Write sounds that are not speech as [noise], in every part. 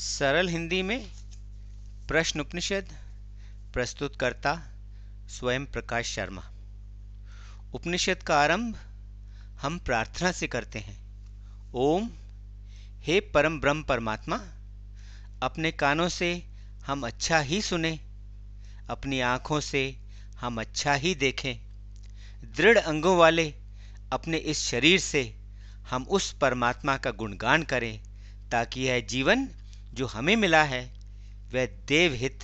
सरल हिंदी में प्रश्न उपनिषद प्रस्तुतकर्ता स्वयं प्रकाश शर्मा उपनिषद का आरंभ हम प्रार्थना से करते हैं ओम हे परम ब्रह्म परमात्मा अपने कानों से हम अच्छा ही सुने अपनी आँखों से हम अच्छा ही देखें दृढ़ अंगों वाले अपने इस शरीर से हम उस परमात्मा का गुणगान करें ताकि यह जीवन जो हमें मिला है वह देवहित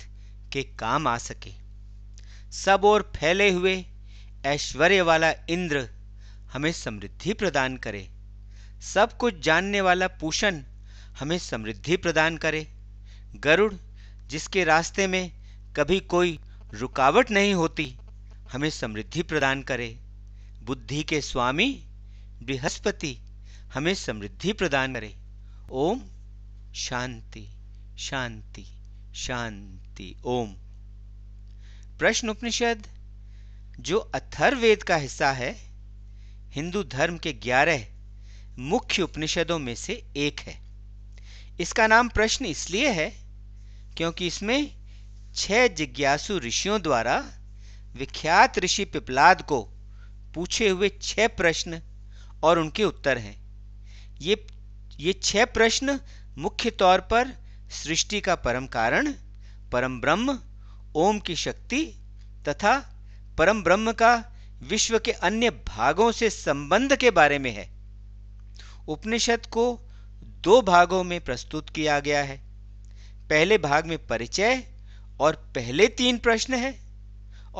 के काम आ सके सब और फैले हुए ऐश्वर्य वाला इंद्र हमें समृद्धि प्रदान करे सब कुछ जानने वाला पूषण हमें समृद्धि प्रदान करे गरुड़ जिसके रास्ते में कभी कोई रुकावट नहीं होती हमें समृद्धि प्रदान करे बुद्धि के स्वामी बृहस्पति हमें समृद्धि प्रदान करे ओम शांति शांति शांति ओम प्रश्न उपनिषद जो अथर्वेद का हिस्सा है हिंदू धर्म के ग्यारह मुख्य उपनिषदों में से एक है इसका नाम प्रश्न इसलिए है क्योंकि इसमें छह जिज्ञासु ऋषियों द्वारा विख्यात ऋषि पिपलाद को पूछे हुए छह प्रश्न और उनके उत्तर हैं ये ये छह प्रश्न मुख्य तौर पर सृष्टि का परम कारण परम ब्रह्म ओम की शक्ति तथा परम ब्रह्म का विश्व के अन्य भागों से संबंध के बारे में है उपनिषद को दो भागों में प्रस्तुत किया गया है पहले भाग में परिचय और पहले तीन प्रश्न है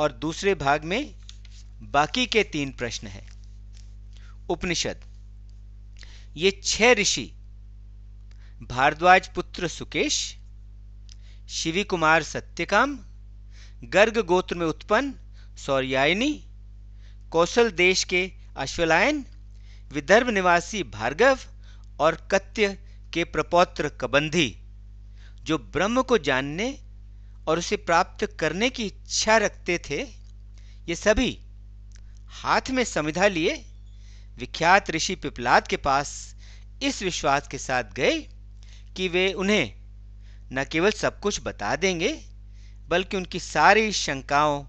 और दूसरे भाग में बाकी के तीन प्रश्न है उपनिषद ये छह ऋषि भारद्वाज पुत्र सुकेश शिवी कुमार सत्यकाम गर्ग गोत्र में उत्पन्न सौर्यायनी कौशल देश के अश्वलायन विदर्भ निवासी भार्गव और कत्य के प्रपौत्र कबंधी जो ब्रह्म को जानने और उसे प्राप्त करने की इच्छा रखते थे ये सभी हाथ में संविधा लिए विख्यात ऋषि पिपलाद के पास इस विश्वास के साथ गए कि वे उन्हें न केवल सब कुछ बता देंगे बल्कि उनकी सारी शंकाओं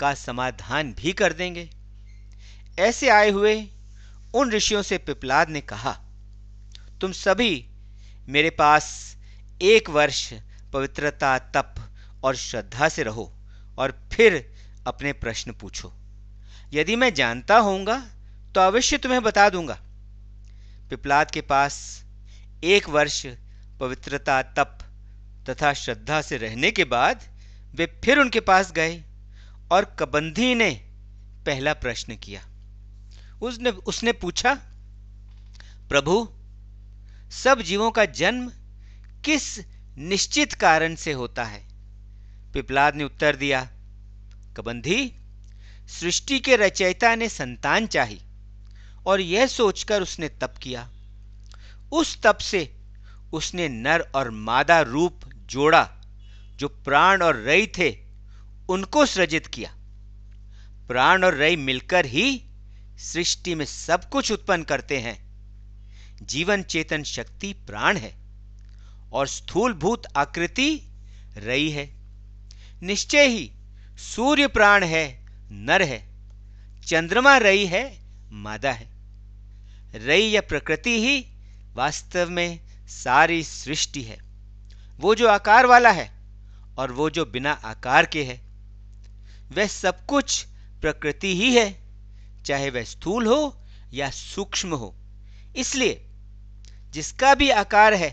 का समाधान भी कर देंगे ऐसे आए हुए उन ऋषियों से पिपलाद ने कहा तुम सभी मेरे पास एक वर्ष पवित्रता तप और श्रद्धा से रहो और फिर अपने प्रश्न पूछो यदि मैं जानता होऊंगा तो अवश्य तुम्हें बता दूंगा पिपलाद के पास एक वर्ष पवित्रता तप तथा श्रद्धा से रहने के बाद वे फिर उनके पास गए और कबंधी ने पहला प्रश्न किया उसने उसने पूछा प्रभु सब जीवों का जन्म किस निश्चित कारण से होता है पिपलाद ने उत्तर दिया कबंधी सृष्टि के रचयिता ने संतान चाही और यह सोचकर उसने तप किया उस तप से उसने नर और मादा रूप जोड़ा जो प्राण और रई थे उनको सृजित किया प्राण और रई मिलकर ही सृष्टि में सब कुछ उत्पन्न करते हैं जीवन चेतन शक्ति प्राण है और स्थूल भूत आकृति रई है निश्चय ही सूर्य प्राण है नर है चंद्रमा रई है मादा है रई या प्रकृति ही वास्तव में सारी सृष्टि है वो जो आकार वाला है और वो जो बिना आकार के है वह सब कुछ प्रकृति ही है चाहे वह स्थूल हो या सूक्ष्म हो इसलिए जिसका भी आकार है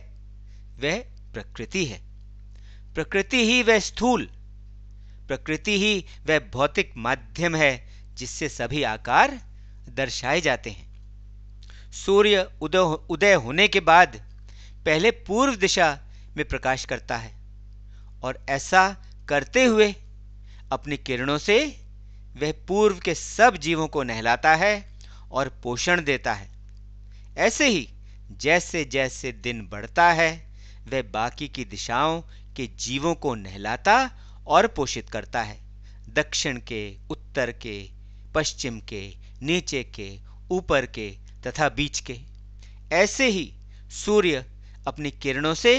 वह प्रकृति है प्रकृति ही वह स्थूल प्रकृति ही वह भौतिक माध्यम है जिससे सभी आकार दर्शाए जाते हैं सूर्य उदय उदय होने के बाद पहले पूर्व दिशा में प्रकाश करता है और ऐसा करते हुए अपनी किरणों से वह पूर्व के सब जीवों को नहलाता है और पोषण देता है ऐसे ही जैसे जैसे दिन बढ़ता है वह बाकी की दिशाओं के जीवों को नहलाता और पोषित करता है दक्षिण के उत्तर के पश्चिम के नीचे के ऊपर के तथा बीच के ऐसे ही सूर्य अपनी किरणों से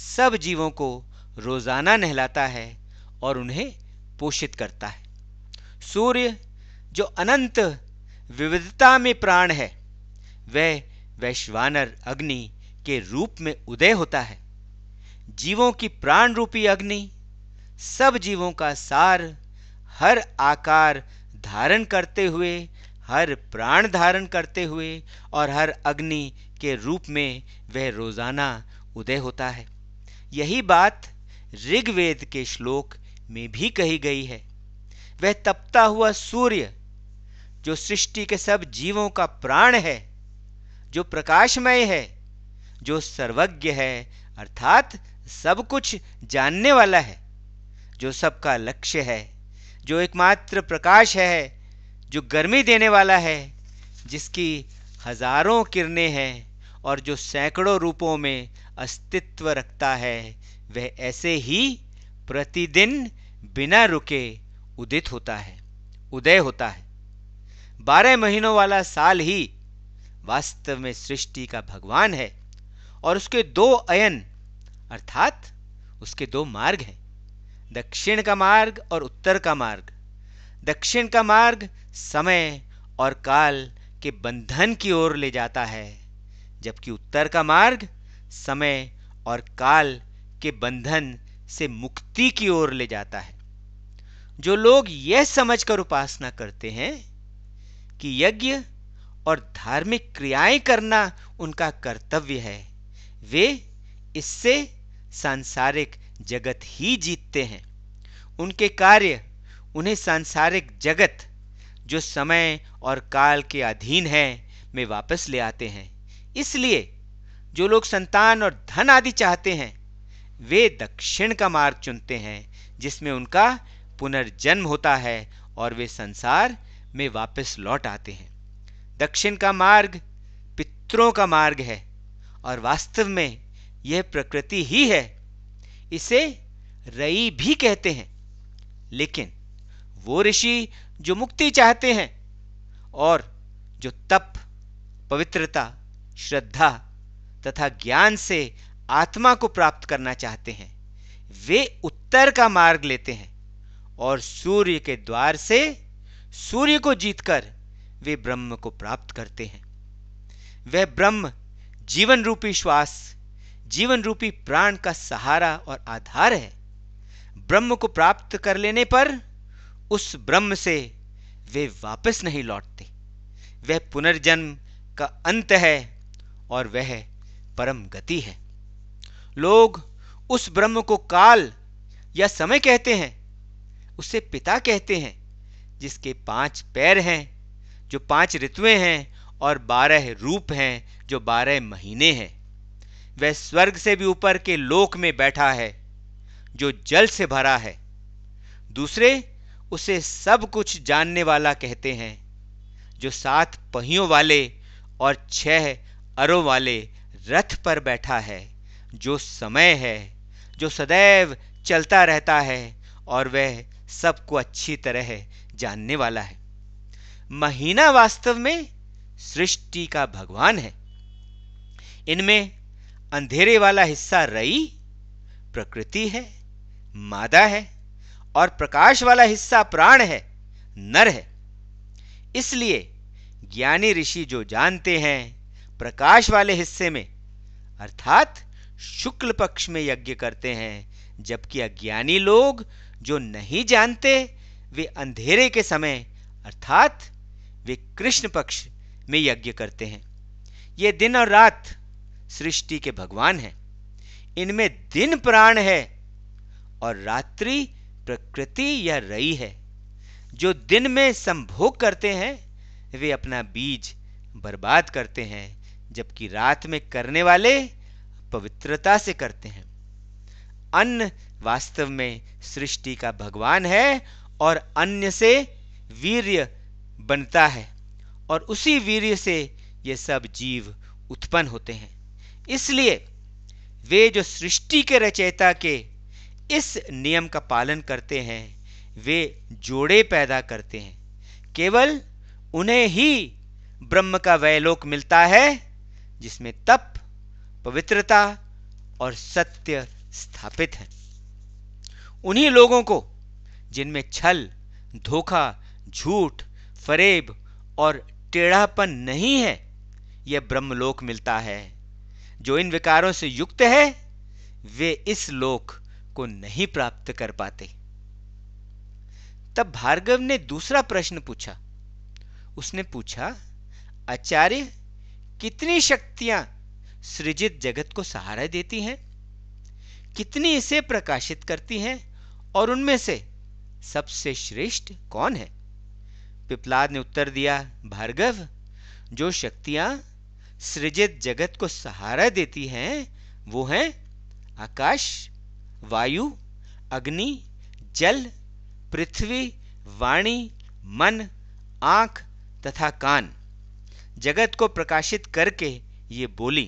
सब जीवों को रोजाना नहलाता है और उन्हें पोषित करता है सूर्य जो अनंत विविधता में प्राण है वह वैश्वानर अग्नि के रूप में उदय होता है जीवों की प्राण रूपी अग्नि सब जीवों का सार हर आकार धारण करते हुए हर प्राण धारण करते हुए और हर अग्नि के रूप में वह रोजाना उदय होता है यही बात ऋग्वेद के श्लोक में भी कही गई है वह तपता हुआ सूर्य जो सृष्टि के सब जीवों का प्राण है जो प्रकाशमय है जो सर्वज्ञ है अर्थात सब कुछ जानने वाला है जो सबका लक्ष्य है जो एकमात्र प्रकाश है जो गर्मी देने वाला है जिसकी हजारों किरणें हैं और जो सैकड़ों रूपों में अस्तित्व रखता है वह ऐसे ही प्रतिदिन बिना रुके उदित होता है उदय होता है बारह महीनों वाला साल ही वास्तव में सृष्टि का भगवान है और उसके दो अयन अर्थात उसके दो मार्ग हैं दक्षिण का मार्ग और उत्तर का मार्ग दक्षिण का मार्ग समय और काल के बंधन की ओर ले जाता है जबकि उत्तर का मार्ग समय और काल के बंधन से मुक्ति की ओर ले जाता है जो लोग यह समझकर उपासना करते हैं कि यज्ञ और धार्मिक क्रियाएं करना उनका कर्तव्य है वे इससे सांसारिक जगत ही जीतते हैं उनके कार्य उन्हें सांसारिक जगत जो समय और काल के अधीन है में वापस ले आते हैं इसलिए जो लोग संतान और धन आदि चाहते हैं वे दक्षिण का मार्ग चुनते हैं जिसमें उनका पुनर्जन्म होता है और वे संसार में वापस लौट आते हैं दक्षिण का मार्ग पितरों का मार्ग है और वास्तव में यह प्रकृति ही है इसे रई भी कहते हैं लेकिन वो ऋषि जो मुक्ति चाहते हैं और जो तप पवित्रता श्रद्धा तथा ज्ञान से आत्मा को प्राप्त करना चाहते हैं वे उत्तर का मार्ग लेते हैं और सूर्य के द्वार से सूर्य को जीतकर वे ब्रह्म को प्राप्त करते हैं वह ब्रह्म जीवन रूपी श्वास जीवन रूपी प्राण का सहारा और आधार है ब्रह्म को प्राप्त कर लेने पर उस ब्रह्म से वे वापस नहीं लौटते वह पुनर्जन्म का अंत है और वह परम गति है लोग उस ब्रह्म को काल या समय कहते हैं उसे पिता कहते हैं जिसके पांच पैर हैं जो पांच ऋतुएं हैं और बारह रूप हैं जो बारह महीने हैं वह स्वर्ग से भी ऊपर के लोक में बैठा है जो जल से भरा है दूसरे उसे सब कुछ जानने वाला कहते हैं जो सात पहियों वाले और छह अरों वाले रथ पर बैठा है जो समय है जो सदैव चलता रहता है और वह सबको अच्छी तरह जानने वाला है महीना वास्तव में सृष्टि का भगवान है इनमें अंधेरे वाला हिस्सा रई प्रकृति है मादा है और प्रकाश वाला हिस्सा प्राण है नर है इसलिए ज्ञानी ऋषि जो जानते हैं प्रकाश वाले हिस्से में अर्थात शुक्ल पक्ष में यज्ञ करते हैं जबकि अज्ञानी लोग जो नहीं जानते वे अंधेरे के समय अर्थात वे कृष्ण पक्ष में यज्ञ करते हैं ये दिन और रात सृष्टि के भगवान हैं इनमें दिन प्राण है और रात्रि प्रकृति या रई है जो दिन में संभोग करते हैं वे अपना बीज बर्बाद करते हैं जबकि रात में करने वाले पवित्रता से करते हैं अन्न वास्तव में सृष्टि का भगवान है और अन्य से वीर्य बनता है और उसी वीर्य से ये सब जीव उत्पन्न होते हैं इसलिए वे जो सृष्टि के रचयिता के इस नियम का पालन करते हैं वे जोड़े पैदा करते हैं केवल उन्हें ही ब्रह्म का वैलोक मिलता है जिसमें तप पवित्रता और सत्य स्थापित है उन्हीं लोगों को जिनमें छल धोखा झूठ फरेब और टेढ़ापन नहीं है यह ब्रह्मलोक मिलता है जो इन विकारों से युक्त है वे इस लोक को नहीं प्राप्त कर पाते तब भार्गव ने दूसरा प्रश्न पूछा उसने पूछा आचार्य कितनी शक्तियां सृजित जगत को सहारा देती हैं कितनी इसे प्रकाशित करती हैं और उनमें से सबसे श्रेष्ठ कौन है पिपलाद ने उत्तर दिया भार्गव जो शक्तियां सृजित जगत को सहारा देती हैं वो हैं आकाश वायु अग्नि जल पृथ्वी वाणी मन आंख तथा कान जगत को प्रकाशित करके ये बोली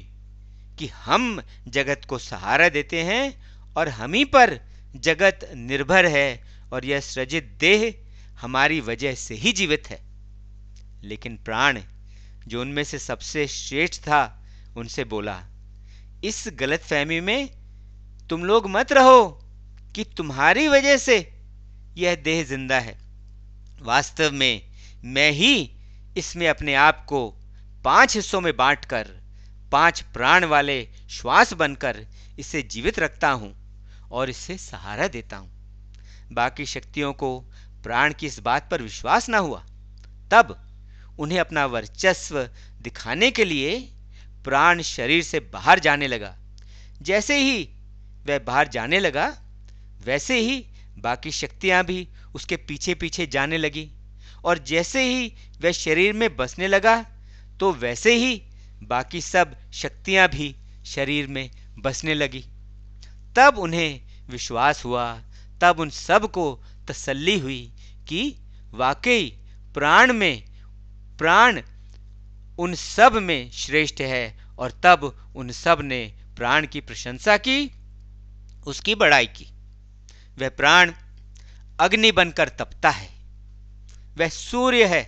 कि हम जगत को सहारा देते हैं और हम ही पर जगत निर्भर है और यह सृजित देह हमारी वजह से ही जीवित है लेकिन प्राण जो उनमें से सबसे श्रेष्ठ था उनसे बोला इस गलतफहमी में तुम लोग मत रहो कि तुम्हारी वजह से यह देह जिंदा है वास्तव में मैं ही इसमें अपने आप को पांच हिस्सों में बांटकर पांच प्राण वाले श्वास बनकर इसे जीवित रखता हूं और इसे सहारा देता हूं बाकी शक्तियों को प्राण की इस बात पर विश्वास ना हुआ तब उन्हें अपना वर्चस्व दिखाने के लिए प्राण शरीर से बाहर जाने लगा जैसे ही वह बाहर जाने लगा वैसे ही बाकी शक्तियां भी उसके पीछे पीछे जाने लगी और जैसे ही वह शरीर में बसने लगा तो वैसे ही बाकी सब शक्तियां भी शरीर में बसने लगी तब उन्हें विश्वास हुआ तब उन सब को तसल्ली हुई कि वाकई प्राण में प्राण उन सब में श्रेष्ठ है और तब उन सब ने प्राण की प्रशंसा की उसकी बड़ाई की वह प्राण अग्नि बनकर तपता है वह सूर्य है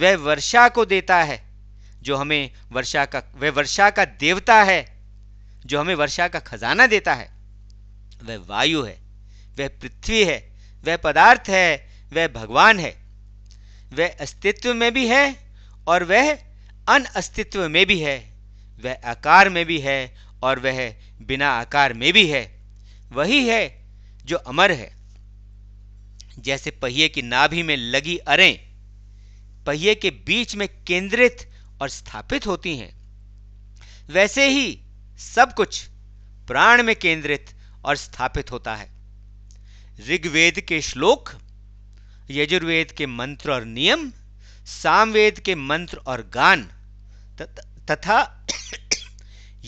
वह वर्षा को देता है जो हमें वर्षा का वह वर्षा का देवता है जो हमें वर्षा का खजाना देता है वह वायु है वह पृथ्वी है वह पदार्थ है वह भगवान है वह अस्तित्व में भी है और वह अन अस्तित्व में भी है वह आकार में भी है और वह बिना आकार में भी है वही है जो अमर है जैसे पहिए की नाभि में लगी अरें पहिए के बीच में केंद्रित और स्थापित होती हैं वैसे ही सब कुछ प्राण में केंद्रित और स्थापित होता है ऋग्वेद के श्लोक यजुर्वेद के मंत्र और नियम सामवेद के मंत्र और गान तथा [coughs]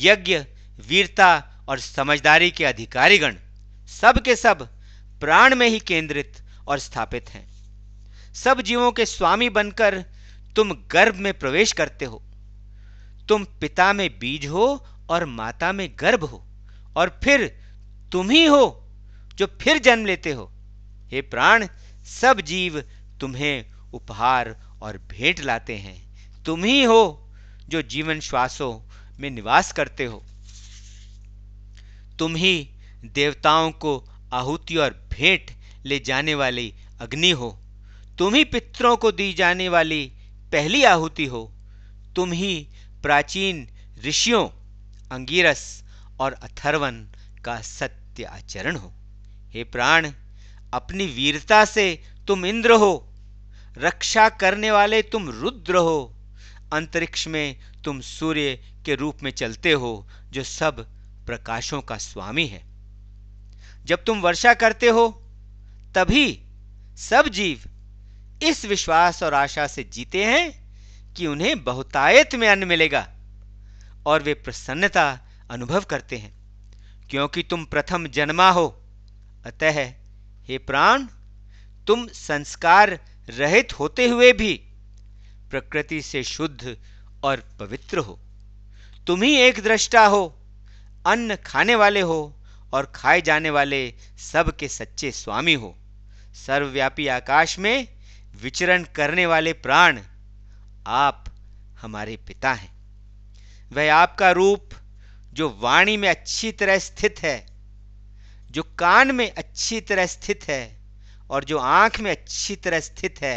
यज्ञ वीरता और समझदारी के अधिकारीगण सब के सब प्राण में ही केंद्रित और स्थापित हैं सब जीवों के स्वामी बनकर तुम गर्भ में प्रवेश करते हो तुम पिता में बीज हो और माता में गर्भ हो और फिर तुम ही हो जो फिर जन्म लेते हो हे प्राण सब जीव तुम्हें उपहार और भेंट लाते हैं तुम ही हो जो जीवन श्वासों में निवास करते हो तुम ही देवताओं को आहुति और भेंट ले जाने वाली अग्नि हो तुम ही पितरों को दी जाने वाली पहली आहुति हो तुम ही प्राचीन ऋषियों अंगीरस और अथर्वन का सत्य आचरण हो हे प्राण अपनी वीरता से तुम इंद्र हो रक्षा करने वाले तुम रुद्र हो अंतरिक्ष में तुम सूर्य के रूप में चलते हो जो सब प्रकाशों का स्वामी है जब तुम वर्षा करते हो तभी सब जीव इस विश्वास और आशा से जीते हैं कि उन्हें बहुतायत में अन्न मिलेगा और वे प्रसन्नता अनुभव करते हैं क्योंकि तुम प्रथम जन्मा हो अतः हे प्राण तुम संस्कार रहित होते हुए भी प्रकृति से शुद्ध और पवित्र हो तुम ही एक दृष्टा हो अन्न खाने वाले हो और खाए जाने वाले सब के सच्चे स्वामी हो सर्वव्यापी आकाश में विचरण करने वाले प्राण आप हमारे पिता हैं वह आपका रूप जो वाणी में अच्छी तरह स्थित है जो कान में अच्छी तरह स्थित है और जो आंख में अच्छी तरह स्थित है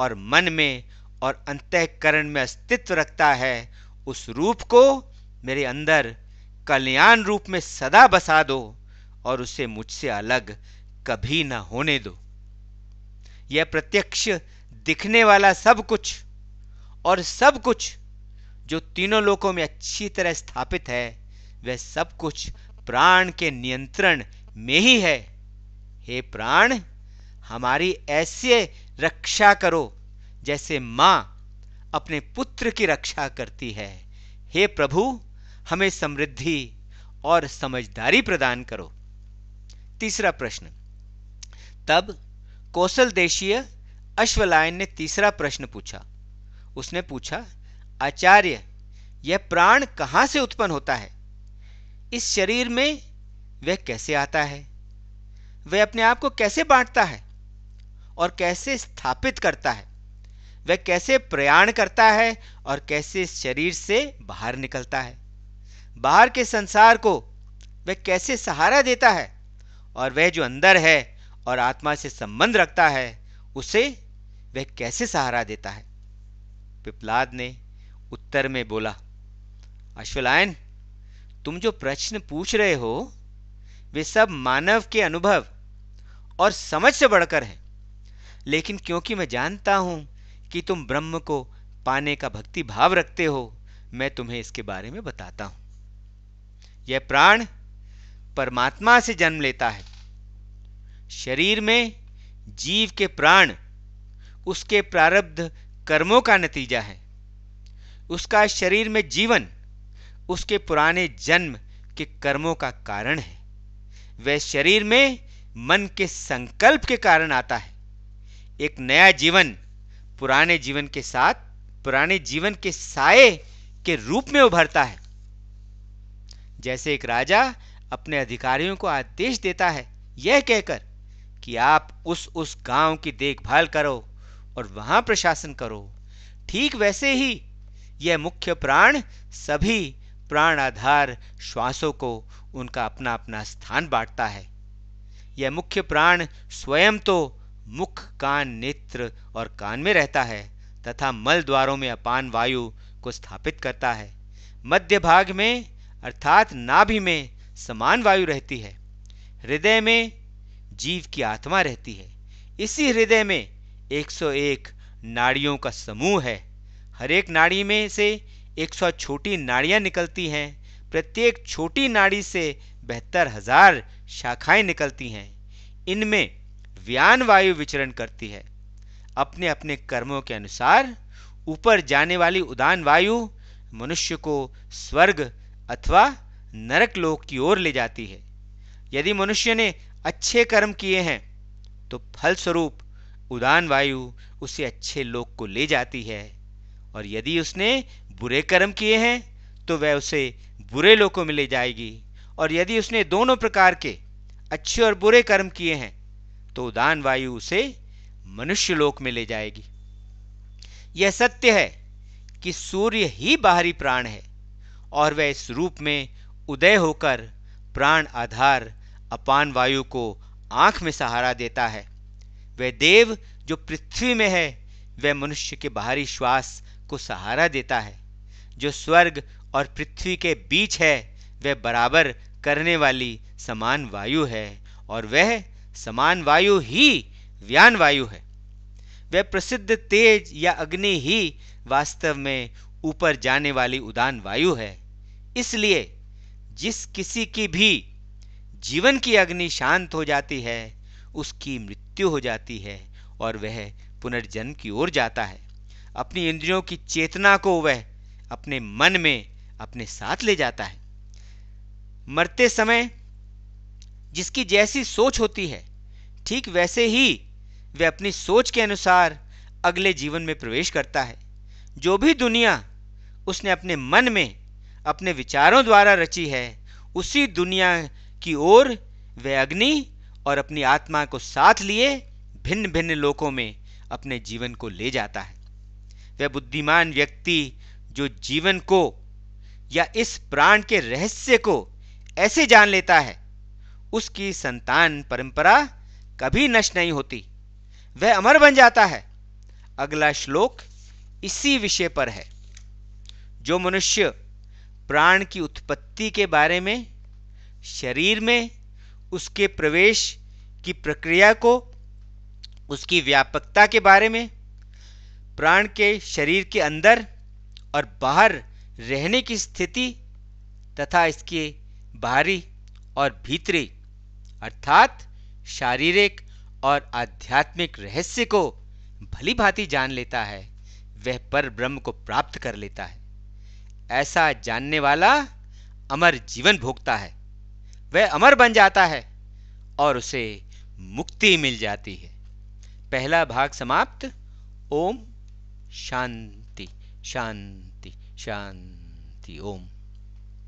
और मन में और अंतकरण में अस्तित्व रखता है उस रूप को मेरे अंदर कल्याण रूप में सदा बसा दो और उसे मुझसे अलग कभी ना होने दो यह प्रत्यक्ष दिखने वाला सब कुछ और सब कुछ जो तीनों लोकों में अच्छी तरह स्थापित है वह सब कुछ प्राण के नियंत्रण में ही है हे प्राण हमारी ऐसे रक्षा करो जैसे मां अपने पुत्र की रक्षा करती है हे प्रभु हमें समृद्धि और समझदारी प्रदान करो तीसरा प्रश्न तब कौशल देशीय अश्वलायन ने तीसरा प्रश्न पूछा उसने पूछा आचार्य यह प्राण कहां से उत्पन्न होता है इस शरीर में वह कैसे आता है वह अपने आप को कैसे बांटता है और कैसे स्थापित करता है वह कैसे प्रयाण करता है और कैसे शरीर से बाहर निकलता है बाहर के संसार को वह कैसे सहारा देता है और वह जो अंदर है और आत्मा से संबंध रखता है उसे वह कैसे सहारा देता है पिपलाद ने उत्तर में बोला अश्वलायन तुम जो प्रश्न पूछ रहे हो वे सब मानव के अनुभव और समझ से बढ़कर हैं लेकिन क्योंकि मैं जानता हूं कि तुम ब्रह्म को पाने का भक्ति भाव रखते हो मैं तुम्हें इसके बारे में बताता हूं यह प्राण परमात्मा से जन्म लेता है शरीर में जीव के प्राण उसके प्रारब्ध कर्मों का नतीजा है उसका शरीर में जीवन उसके पुराने जन्म के कर्मों का कारण है वह शरीर में मन के संकल्प के कारण आता है एक नया जीवन पुराने जीवन के साथ पुराने जीवन के साय के रूप में उभरता है जैसे एक राजा अपने अधिकारियों को आदेश देता है यह कहकर कि आप उस उस गांव की देखभाल करो और वहां प्रशासन करो ठीक वैसे ही यह मुख्य प्राण सभी प्राण आधार श्वासों को उनका अपना अपना स्थान बांटता है यह मुख्य प्राण स्वयं तो मुख कान नेत्र और कान में रहता है तथा मल द्वारों में अपान वायु को स्थापित करता है मध्य भाग में अर्थात नाभि में समान वायु रहती है हृदय में जीव की आत्मा रहती है इसी हृदय में 101 नाड़ियों का समूह है हर एक नाड़ी में से 100 छोटी नाड़ियां निकलती हैं प्रत्येक छोटी नाड़ी से बहत्तर हजार शाखाएं निकलती हैं इनमें व्यान वायु विचरण करती है अपने अपने कर्मों के अनुसार ऊपर जाने वाली उदान वायु मनुष्य को स्वर्ग अथवा नरक लोक की ओर ले जाती है यदि मनुष्य ने अच्छे कर्म किए हैं तो फलस्वरूप उदान वायु उसे अच्छे लोक को ले जाती है और यदि उसने बुरे कर्म किए हैं तो वह उसे बुरे लोकों में ले जाएगी और यदि उसने दोनों प्रकार के अच्छे और बुरे कर्म किए हैं तो उदान वायु उसे मनुष्य लोक में ले जाएगी यह सत्य है कि सूर्य ही बाहरी प्राण है और वह इस रूप में उदय होकर प्राण आधार अपान वायु को आंख में सहारा देता है वह देव जो पृथ्वी में है वह मनुष्य के बाहरी श्वास को सहारा देता है जो स्वर्ग और पृथ्वी के बीच है वह बराबर करने वाली समान वायु है और वह समान वायु ही व्यान वायु है वह प्रसिद्ध तेज या अग्नि ही वास्तव में ऊपर जाने वाली उदान वायु है इसलिए जिस किसी की भी जीवन की अग्नि शांत हो जाती है उसकी मृत्यु हो जाती है और वह पुनर्जन्म की ओर जाता है अपनी इंद्रियों की चेतना को वह अपने मन में अपने साथ ले जाता है मरते समय जिसकी जैसी सोच होती है ठीक वैसे ही वह अपनी सोच के अनुसार अगले जीवन में प्रवेश करता है जो भी दुनिया उसने अपने मन में अपने विचारों द्वारा रची है उसी दुनिया की ओर वे अग्नि और अपनी आत्मा को साथ लिए भिन्न भिन्न लोकों में अपने जीवन को ले जाता है वह बुद्धिमान व्यक्ति जो जीवन को या इस प्राण के रहस्य को ऐसे जान लेता है उसकी संतान परंपरा कभी नष्ट नहीं होती वह अमर बन जाता है अगला श्लोक इसी विषय पर है जो मनुष्य प्राण की उत्पत्ति के बारे में शरीर में उसके प्रवेश की प्रक्रिया को उसकी व्यापकता के बारे में प्राण के शरीर के अंदर और बाहर रहने की स्थिति तथा इसके बाहरी और भीतरी अर्थात शारीरिक और आध्यात्मिक रहस्य को भली भांति जान लेता है वह पर ब्रह्म को प्राप्त कर लेता है ऐसा जानने वाला अमर जीवन भोगता है वह अमर बन जाता है और उसे मुक्ति मिल जाती है पहला भाग समाप्त ओम शांति शांति शांति ओम